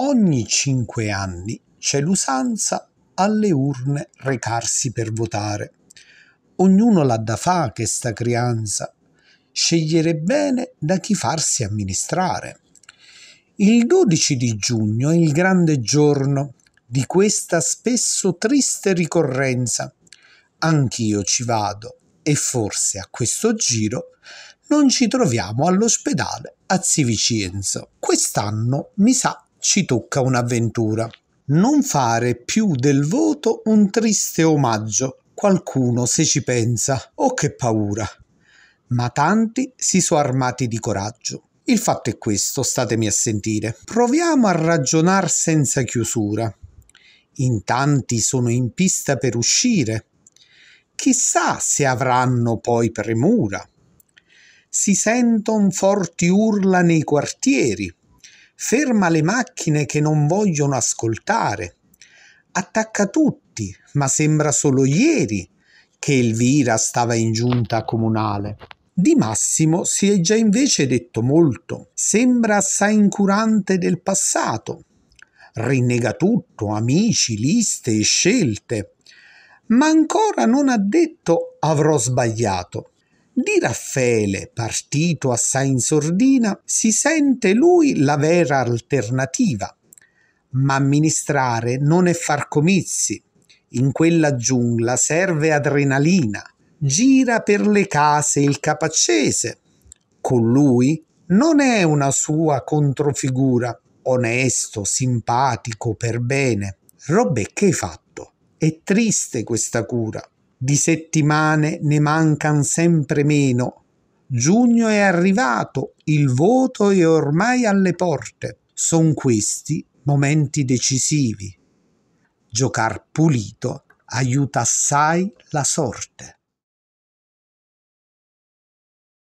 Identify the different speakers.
Speaker 1: ogni cinque anni c'è l'usanza alle urne recarsi per votare. Ognuno l'ha da fa che sta crianza, scegliere bene da chi farsi amministrare. Il 12 di giugno è il grande giorno di questa spesso triste ricorrenza. Anch'io ci vado e forse a questo giro non ci troviamo all'ospedale a Civicenzo. Quest'anno mi sa ci tocca un'avventura. Non fare più del voto un triste omaggio. Qualcuno se ci pensa, oh che paura! Ma tanti si sono armati di coraggio. Il fatto è questo, statemi a sentire. Proviamo a ragionar senza chiusura. In tanti sono in pista per uscire. Chissà se avranno poi premura. Si senton forti urla nei quartieri ferma le macchine che non vogliono ascoltare, attacca tutti, ma sembra solo ieri che Elvira stava in giunta comunale. Di Massimo si è già invece detto molto, sembra assai incurante del passato. Rinnega tutto, amici, liste e scelte, ma ancora non ha detto avrò sbagliato. Di Raffaele, partito assai in sordina, si sente lui la vera alternativa. Ma amministrare non è far comizi. In quella giungla serve adrenalina. Gira per le case il capaccese. Con lui non è una sua controfigura, onesto, simpatico, per bene. Robè che hai fatto? È triste questa cura. Di settimane ne mancan sempre meno. Giugno è arrivato, il voto è ormai alle porte. Son questi momenti decisivi. Giocar pulito aiuta assai la sorte.